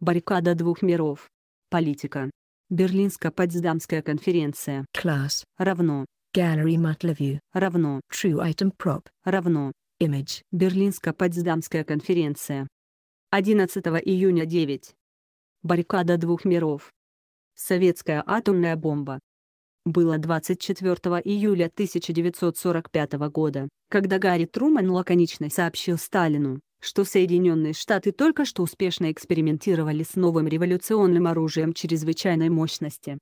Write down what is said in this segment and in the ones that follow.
Баррикада двух миров. Политика. Берлинско-Потсдамская конференция. Class. Равно. Gallery Matleview. Равно. True Item Prop. Равно. Image. Берлинско-Потсдамская конференция. 11 июня 9. Баррикада двух миров. Советская атомная бомба. Было 24 июля 1945 года, когда Гарри Труман лаконично сообщил Сталину, что Соединенные Штаты только что успешно экспериментировали с новым революционным оружием чрезвычайной мощности.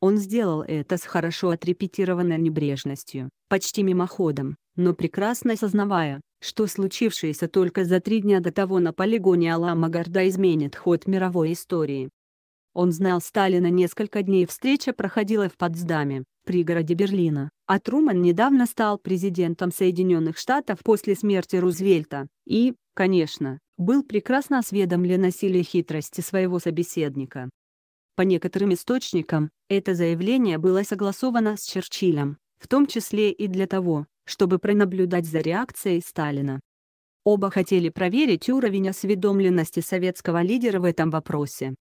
Он сделал это с хорошо отрепетированной небрежностью, почти мимоходом, но прекрасно осознавая, что случившееся только за три дня до того на полигоне Аламагарда изменит ход мировой истории. Он знал Сталина несколько дней встреча проходила в Потсдаме, пригороде Берлина, а Труман недавно стал президентом Соединенных Штатов после смерти Рузвельта, и, конечно, был прекрасно осведомлен о силе хитрости своего собеседника. По некоторым источникам, это заявление было согласовано с Черчиллем, в том числе и для того, чтобы пронаблюдать за реакцией Сталина. Оба хотели проверить уровень осведомленности советского лидера в этом вопросе.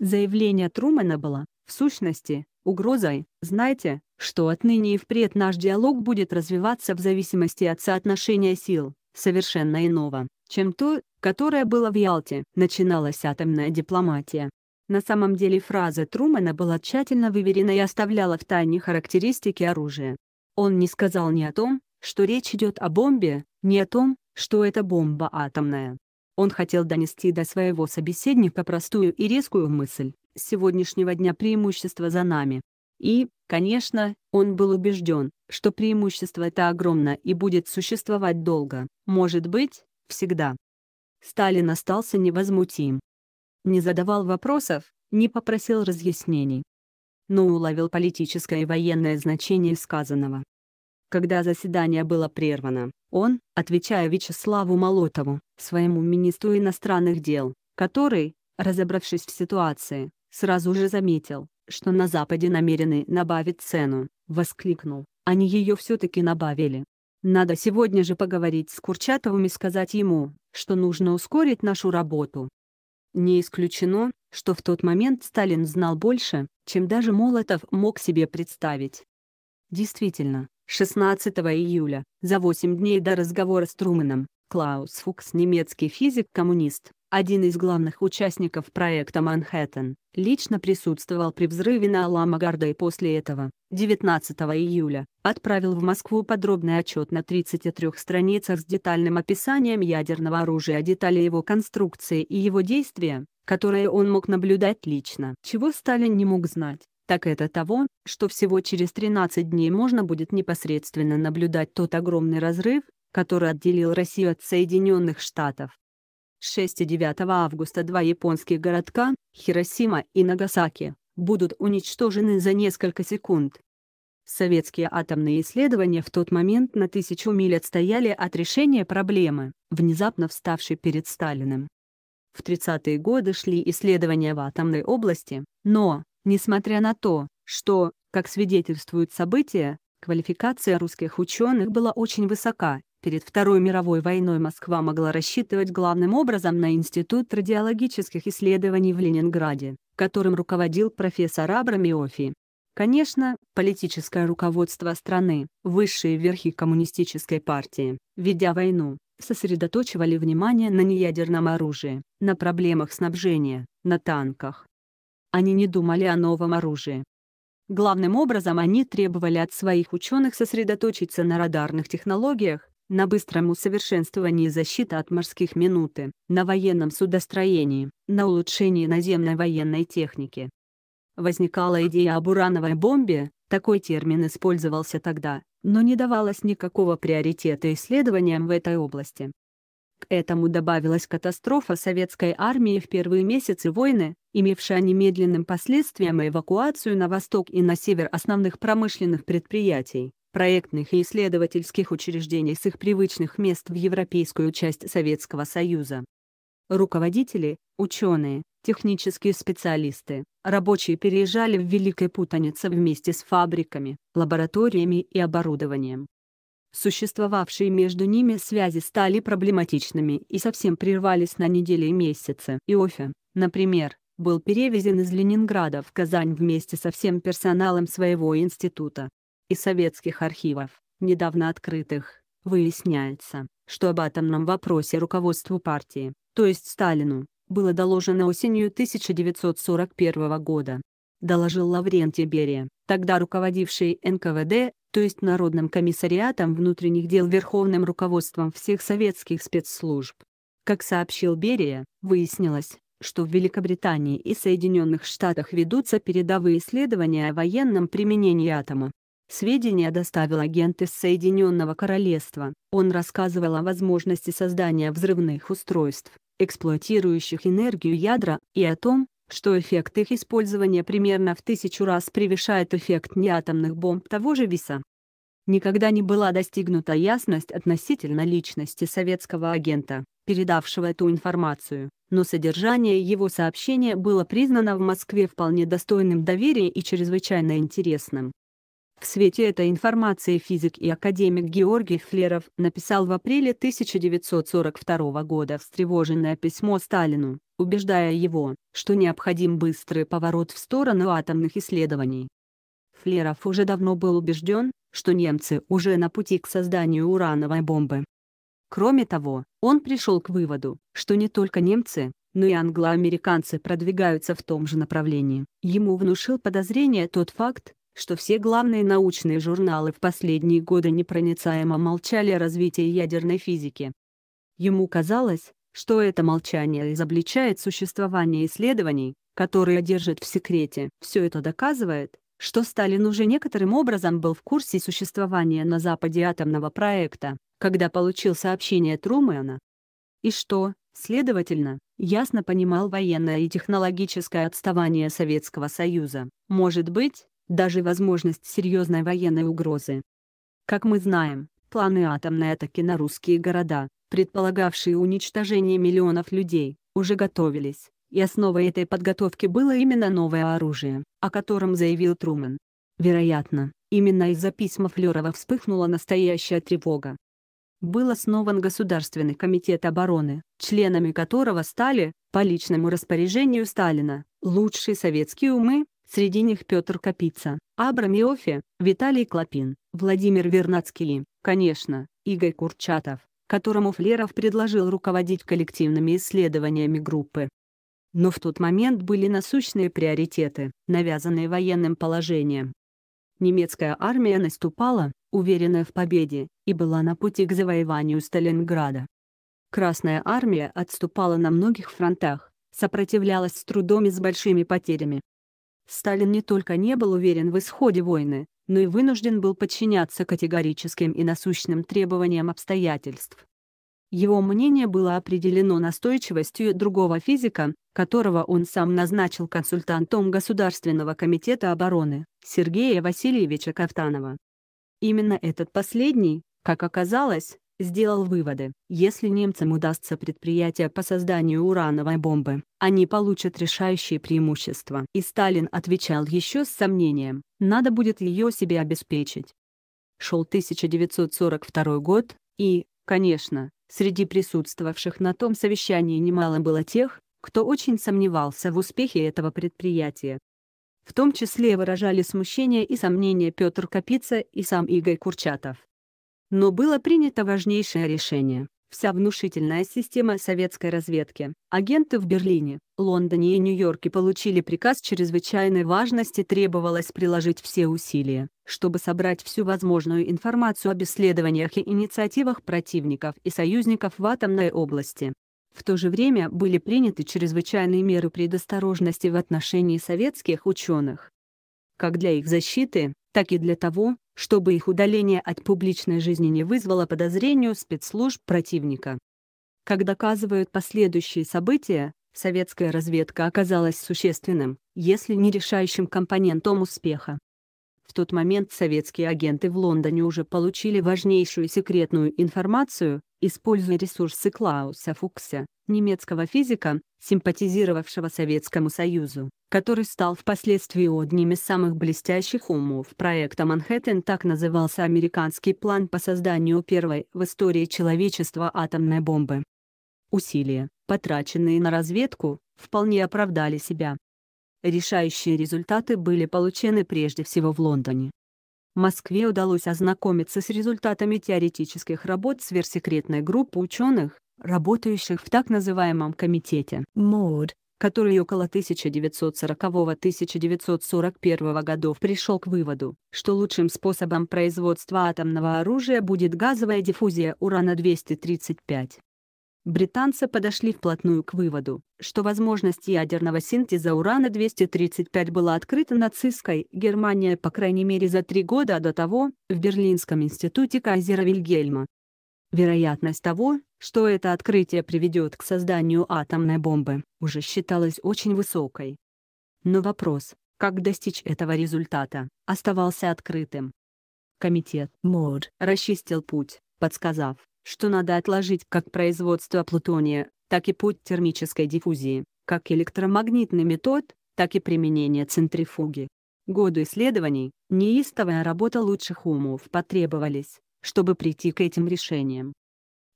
Заявление Трумэна было, в сущности, угрозой, знаете, что отныне и впредь наш диалог будет развиваться в зависимости от соотношения сил, совершенно иного, чем то, которое было в Ялте. Начиналась атомная дипломатия. На самом деле фраза Трумэна была тщательно выверена и оставляла в тайне характеристики оружия. Он не сказал ни о том, что речь идет о бомбе, ни о том, что это бомба атомная. Он хотел донести до своего собеседника простую и резкую мысль «С сегодняшнего дня преимущество за нами». И, конечно, он был убежден, что преимущество это огромно и будет существовать долго. Может быть, всегда. Сталин остался невозмутим. Не задавал вопросов, не попросил разъяснений. Но уловил политическое и военное значение сказанного. Когда заседание было прервано, он, отвечая Вячеславу Молотову, своему министру иностранных дел, который, разобравшись в ситуации, сразу же заметил, что на Западе намерены набавить цену, воскликнул, они ее все-таки набавили. Надо сегодня же поговорить с Курчатовым и сказать ему, что нужно ускорить нашу работу. Не исключено, что в тот момент Сталин знал больше, чем даже Молотов мог себе представить. Действительно, 16 июля, за 8 дней до разговора с Трумэном, Клаус Фукс, немецкий физик-коммунист, один из главных участников проекта «Манхэттен», лично присутствовал при взрыве на Аламагарда и после этого, 19 июля, отправил в Москву подробный отчет на 33 страницах с детальным описанием ядерного оружия, детали его конструкции и его действия, которые он мог наблюдать лично. Чего Сталин не мог знать, так это того, что всего через 13 дней можно будет непосредственно наблюдать тот огромный разрыв, который отделил Россию от Соединенных Штатов. 6 и 9 августа два японских городка, Хиросима и Нагасаки, будут уничтожены за несколько секунд. Советские атомные исследования в тот момент на тысячу миль отстояли от решения проблемы, внезапно вставшей перед Сталиным. В 30-е годы шли исследования в атомной области, но, несмотря на то, что, как свидетельствуют события, квалификация русских ученых была очень высока, Перед Второй мировой войной Москва могла рассчитывать главным образом на Институт радиологических исследований в Ленинграде, которым руководил профессор Абрам Конечно, политическое руководство страны, высшие верхи коммунистической партии, ведя войну, сосредоточивали внимание на неядерном оружии, на проблемах снабжения, на танках. Они не думали о новом оружии. Главным образом они требовали от своих ученых сосредоточиться на радарных технологиях, на быстром усовершенствовании защиты от морских минуты, на военном судостроении, на улучшении наземной военной техники. Возникала идея об урановой бомбе, такой термин использовался тогда, но не давалось никакого приоритета исследованиям в этой области. К этому добавилась катастрофа советской армии в первые месяцы войны, имевшая немедленным последствием эвакуацию на восток и на север основных промышленных предприятий, проектных и исследовательских учреждений с их привычных мест в европейскую часть Советского Союза. Руководители, ученые, технические специалисты, рабочие переезжали в Великой Путанице вместе с фабриками, лабораториями и оборудованием. Существовавшие между ними связи стали проблематичными и совсем прервались на недели и месяцы. Иофе, например, был перевезен из Ленинграда в Казань вместе со всем персоналом своего института, и советских архивов, недавно открытых, выясняется, что об атомном вопросе руководству партии, то есть Сталину, было доложено осенью 1941 года. Доложил Лаврентий Берия, тогда руководивший НКВД, то есть Народным комиссариатом внутренних дел верховным руководством всех советских спецслужб. Как сообщил Берия, выяснилось, что в Великобритании и Соединенных Штатах ведутся передовые исследования о военном применении атома. Сведения доставил агент из Соединенного Королевства. Он рассказывал о возможности создания взрывных устройств, эксплуатирующих энергию ядра, и о том, что эффект их использования примерно в тысячу раз превышает эффект неатомных бомб того же веса. Никогда не была достигнута ясность относительно личности советского агента, передавшего эту информацию, но содержание его сообщения было признано в Москве вполне достойным доверия и чрезвычайно интересным. В свете этой информации физик и академик Георгий Флеров написал в апреле 1942 года встревоженное письмо Сталину, убеждая его, что необходим быстрый поворот в сторону атомных исследований. Флеров уже давно был убежден, что немцы уже на пути к созданию урановой бомбы. Кроме того, он пришел к выводу, что не только немцы, но и англоамериканцы продвигаются в том же направлении. Ему внушил подозрение тот факт, что все главные научные журналы в последние годы непроницаемо молчали о развитии ядерной физики. Ему казалось, что это молчание изобличает существование исследований, которые держат в секрете. Все это доказывает, что Сталин уже некоторым образом был в курсе существования на Западе атомного проекта, когда получил сообщение Трумэна. И что, следовательно, ясно понимал военное и технологическое отставание Советского Союза. Может быть, даже возможность серьезной военной угрозы. Как мы знаем, планы атомной атаки на русские города, предполагавшие уничтожение миллионов людей, уже готовились, и основой этой подготовки было именно новое оружие, о котором заявил Трумэн. Вероятно, именно из-за письма Флёрова вспыхнула настоящая тревога. Был основан Государственный комитет обороны, членами которого стали, по личному распоряжению Сталина, лучшие советские умы, Среди них Петр Капица, Абра Миофи, Виталий Клопин, Владимир Вернадский, конечно, Игорь Курчатов, которому Флеров предложил руководить коллективными исследованиями группы. Но в тот момент были насущные приоритеты, навязанные военным положением. Немецкая армия наступала, уверенная в победе, и была на пути к завоеванию Сталинграда. Красная армия отступала на многих фронтах, сопротивлялась с трудом и с большими потерями, Сталин не только не был уверен в исходе войны, но и вынужден был подчиняться категорическим и насущным требованиям обстоятельств. Его мнение было определено настойчивостью другого физика, которого он сам назначил консультантом Государственного комитета обороны, Сергея Васильевича Кафтанова. Именно этот последний, как оказалось, сделал выводы. Если немцам удастся предприятие по созданию урановой бомбы, они получат решающее преимущество. И Сталин отвечал еще с сомнением, надо будет ее себе обеспечить. Шел 1942 год, и, конечно, среди присутствовавших на том совещании немало было тех, кто очень сомневался в успехе этого предприятия. В том числе выражали смущение и сомнения Петр Капица и сам Игорь Курчатов. Но было принято важнейшее решение. Вся внушительная система советской разведки, агенты в Берлине, Лондоне и Нью-Йорке получили приказ чрезвычайной важности требовалось приложить все усилия, чтобы собрать всю возможную информацию об исследованиях и инициативах противников и союзников в атомной области. В то же время были приняты чрезвычайные меры предосторожности в отношении советских ученых. Как для их защиты, так и для того, чтобы их удаление от публичной жизни не вызвало подозрению спецслужб противника. Как доказывают последующие события, советская разведка оказалась существенным, если не решающим компонентом успеха. В тот момент советские агенты в Лондоне уже получили важнейшую секретную информацию, используя ресурсы Клауса Фукса, немецкого физика, симпатизировавшего Советскому Союзу, который стал впоследствии одним из самых блестящих умов проекта «Манхэттен» так назывался американский план по созданию первой в истории человечества атомной бомбы. Усилия, потраченные на разведку, вполне оправдали себя. Решающие результаты были получены прежде всего в Лондоне, Москве удалось ознакомиться с результатами теоретических работ сверхсекретной группы ученых, работающих в так называемом комитете МОД, который около 1940-1941 годов пришел к выводу, что лучшим способом производства атомного оружия будет газовая диффузия урана-235 британцы подошли вплотную к выводу, что возможность ядерного синтеза урана-235 была открыта нацистской Германией по крайней мере за три года до того, в Берлинском институте Кайзера Вильгельма. Вероятность того, что это открытие приведет к созданию атомной бомбы, уже считалась очень высокой. Но вопрос, как достичь этого результата, оставался открытым. Комитет МОД расчистил путь, подсказав, что надо отложить как производство плутония, так и путь термической диффузии, как электромагнитный метод, так и применение центрифуги. Годы исследований, неистовая работа лучших умов потребовались, чтобы прийти к этим решениям.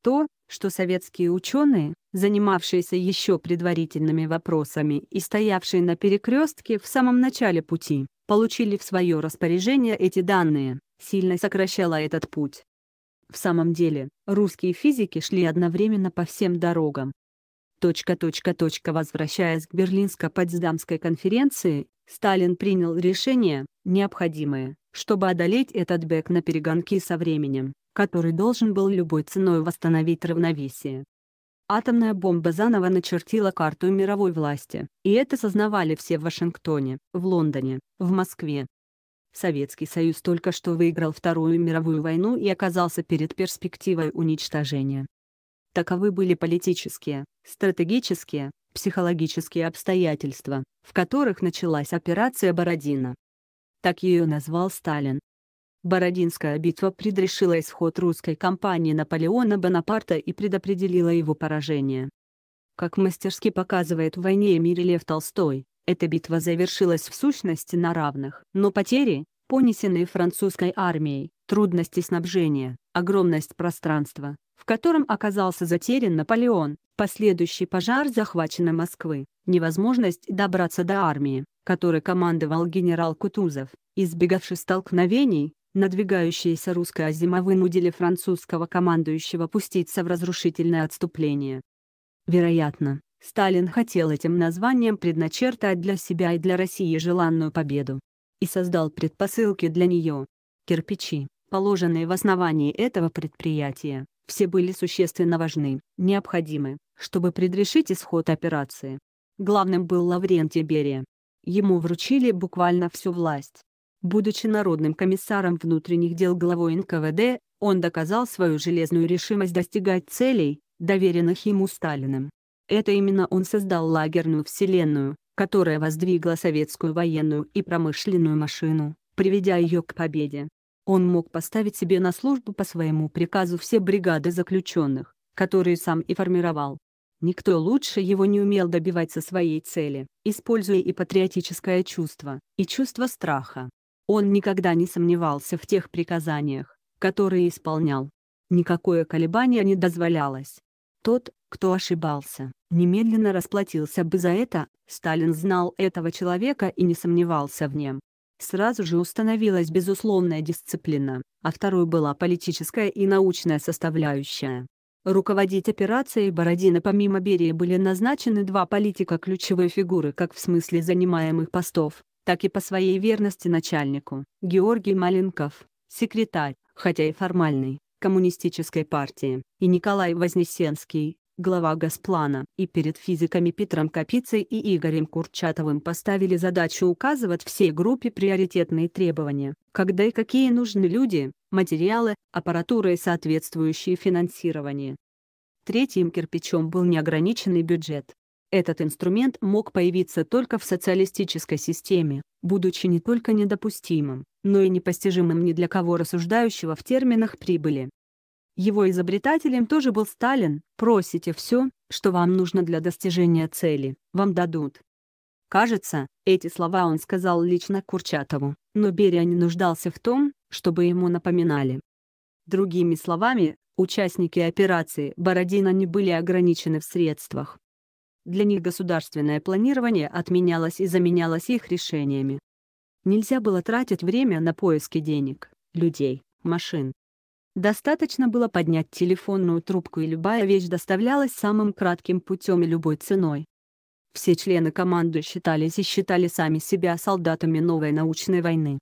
То, что советские ученые, занимавшиеся еще предварительными вопросами и стоявшие на перекрестке в самом начале пути, получили в свое распоряжение эти данные, сильно сокращало этот путь. В самом деле, русские физики шли одновременно по всем дорогам. Точка, точка, точка. Возвращаясь к Берлинско-Потсдамской конференции, Сталин принял решение, необходимое, чтобы одолеть этот бэк на перегонки со временем, который должен был любой ценой восстановить равновесие. Атомная бомба заново начертила карту мировой власти, и это сознавали все в Вашингтоне, в Лондоне, в Москве, Советский Союз только что выиграл Вторую мировую войну и оказался перед перспективой уничтожения. Таковы были политические, стратегические, психологические обстоятельства, в которых началась операция Бородина. Так ее назвал Сталин. Бородинская битва предрешила исход русской кампании Наполеона Бонапарта и предопределила его поражение. Как мастерски показывает в «Войне и мире» Лев Толстой, эта битва завершилась в сущности на равных, но потери, понесенные французской армией, трудности снабжения, огромность пространства, в котором оказался затерян Наполеон, последующий пожар захваченной Москвы, невозможность добраться до армии, которой командовал генерал Кутузов, избегавший столкновений, надвигающиеся русская зима вынудили французского командующего пуститься в разрушительное отступление. Вероятно, Сталин хотел этим названием предначертать для себя и для России желанную победу. И создал предпосылки для нее. Кирпичи, положенные в основании этого предприятия, все были существенно важны, необходимы, чтобы предрешить исход операции. Главным был Лаврентий Берия. Ему вручили буквально всю власть. Будучи народным комиссаром внутренних дел главой НКВД, он доказал свою железную решимость достигать целей, доверенных ему Сталиным. Это именно он создал лагерную вселенную, которая воздвигла советскую военную и промышленную машину, приведя ее к победе. Он мог поставить себе на службу по своему приказу все бригады заключенных, которые сам и формировал. Никто лучше его не умел добиваться своей цели, используя и патриотическое чувство, и чувство страха. Он никогда не сомневался в тех приказаниях, которые исполнял. Никакое колебание не дозволялось. Тот, кто ошибался, немедленно расплатился бы за это, Сталин знал этого человека и не сомневался в нем. Сразу же установилась безусловная дисциплина, а второй была политическая и научная составляющая. Руководить операцией Бородина помимо Берии были назначены два политика ключевой фигуры как в смысле занимаемых постов, так и по своей верности начальнику, Георгий Маленков, секретарь, хотя и формальный, Коммунистической партии, и Николай Вознесенский, глава Госплана, и перед физиками Петром Капицей и Игорем Курчатовым поставили задачу указывать всей группе приоритетные требования, когда и какие нужны люди, материалы, аппаратура и соответствующее финансирование. Третьим кирпичом был неограниченный бюджет. Этот инструмент мог появиться только в социалистической системе, будучи не только недопустимым, но и непостижимым ни для кого рассуждающего в терминах прибыли. Его изобретателем тоже был Сталин, просите все, что вам нужно для достижения цели, вам дадут. Кажется, эти слова он сказал лично Курчатову, но Берия не нуждался в том, чтобы ему напоминали. Другими словами, участники операции «Бородина» не были ограничены в средствах. Для них государственное планирование отменялось и заменялось их решениями. Нельзя было тратить время на поиски денег, людей, машин, Достаточно было поднять телефонную трубку и любая вещь доставлялась самым кратким путем и любой ценой. Все члены команды считались и считали сами себя солдатами новой научной войны.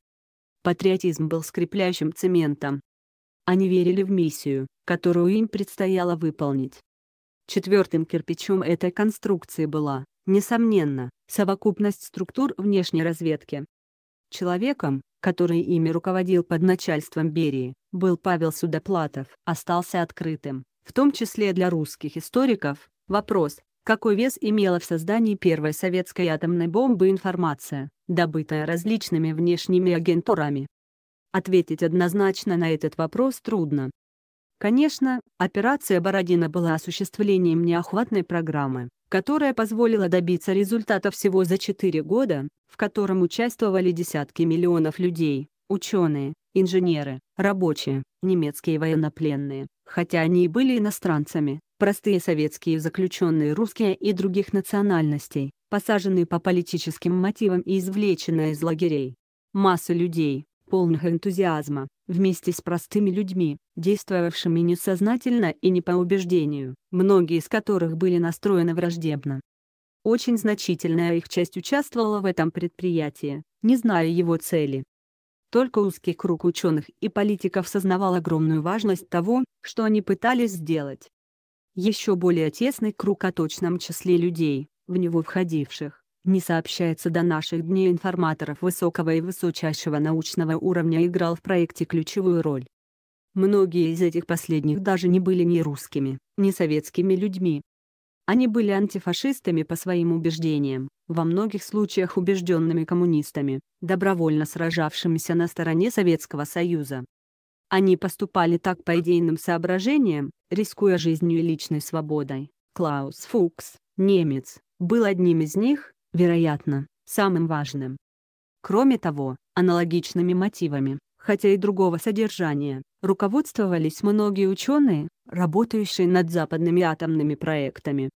Патриотизм был скрепляющим цементом. Они верили в миссию, которую им предстояло выполнить. Четвертым кирпичом этой конструкции была, несомненно, совокупность структур внешней разведки. Человеком, который ими руководил под начальством Берии, был Павел Судоплатов, остался открытым, в том числе для русских историков, вопрос, какой вес имела в создании первой советской атомной бомбы информация, добытая различными внешними агентурами. Ответить однозначно на этот вопрос трудно. Конечно, операция «Бородина» была осуществлением неохватной программы, которая позволила добиться результата всего за 4 года, в котором участвовали десятки миллионов людей, ученые, инженеры, рабочие, немецкие военнопленные, хотя они и были иностранцами, простые советские заключенные русские и других национальностей, посаженные по политическим мотивам и извлеченные из лагерей. Масса людей, полных энтузиазма, вместе с простыми людьми, действовавшими несознательно и не по убеждению, многие из которых были настроены враждебно. Очень значительная их часть участвовала в этом предприятии, не зная его цели, только узкий круг ученых и политиков сознавал огромную важность того, что они пытались сделать. Еще более тесный круг о точном числе людей, в него входивших, не сообщается до наших дней информаторов высокого и высочайшего научного уровня играл в проекте ключевую роль. Многие из этих последних даже не были ни русскими, ни советскими людьми, они были антифашистами по своим убеждениям, во многих случаях убежденными коммунистами, добровольно сражавшимися на стороне Советского Союза. Они поступали так по идейным соображениям, рискуя жизнью и личной свободой. Клаус Фукс, немец, был одним из них, вероятно, самым важным. Кроме того, аналогичными мотивами, хотя и другого содержания, руководствовались многие ученые, работающие над западными атомными проектами.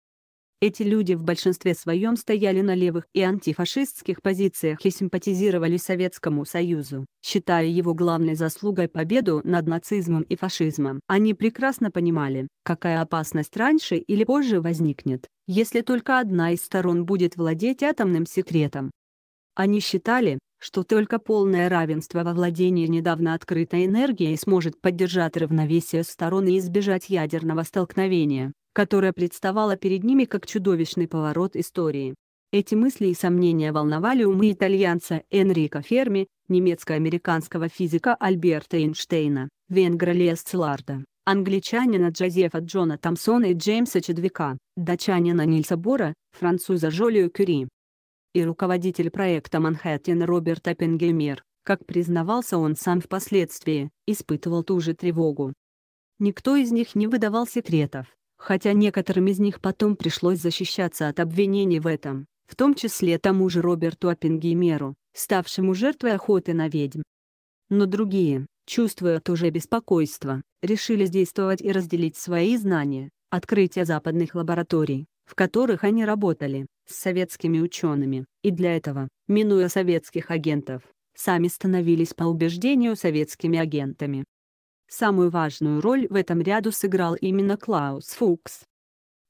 Эти люди в большинстве своем стояли на левых и антифашистских позициях и симпатизировали Советскому Союзу, считая его главной заслугой победу над нацизмом и фашизмом. Они прекрасно понимали, какая опасность раньше или позже возникнет, если только одна из сторон будет владеть атомным секретом. Они считали, что только полное равенство во владении недавно открытой энергией сможет поддержать равновесие сторон и избежать ядерного столкновения, которое представало перед ними как чудовищный поворот истории. Эти мысли и сомнения волновали умы итальянца Энрико Ферми, немецко-американского физика Альберта Эйнштейна, венгра Лес Целарда, англичанина Джозефа Джона Томсона и Джеймса Чедвика, датчанина Нильса Бора, француза Жолио Кюри, и руководитель проекта «Манхэттен» Роберт Оппенгеймер, как признавался он сам впоследствии, испытывал ту же тревогу. Никто из них не выдавал секретов, хотя некоторым из них потом пришлось защищаться от обвинений в этом, в том числе тому же Роберту Оппенгеймеру, ставшему жертвой охоты на ведьм. Но другие, чувствуя то же беспокойство, решили действовать и разделить свои знания, открытия западных лабораторий, в которых они работали, с советскими учеными, и для этого, минуя советских агентов, сами становились по убеждению советскими агентами. Самую важную роль в этом ряду сыграл именно Клаус Фукс.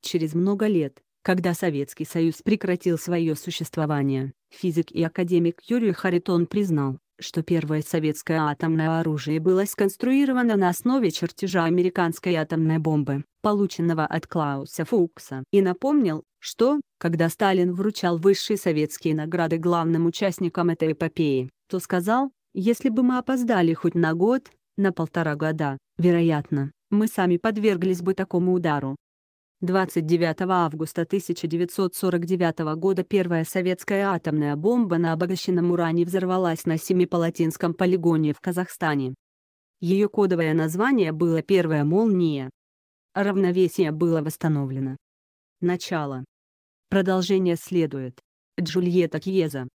Через много лет, когда Советский Союз прекратил свое существование, физик и академик Юрий Харитон признал, что первое советское атомное оружие было сконструировано на основе чертежа американской атомной бомбы, полученного от Клауса Фукса, и напомнил, что, когда Сталин вручал высшие советские награды главным участникам этой эпопеи, то сказал, «Если бы мы опоздали хоть на год, на полтора года, вероятно, мы сами подверглись бы такому удару, 29 августа 1949 года первая советская атомная бомба на обогащенном уране взорвалась на Семипалатинском полигоне в Казахстане. Ее кодовое название было «Первая молния». Равновесие было восстановлено. Начало. Продолжение следует. Джульетта Кьеза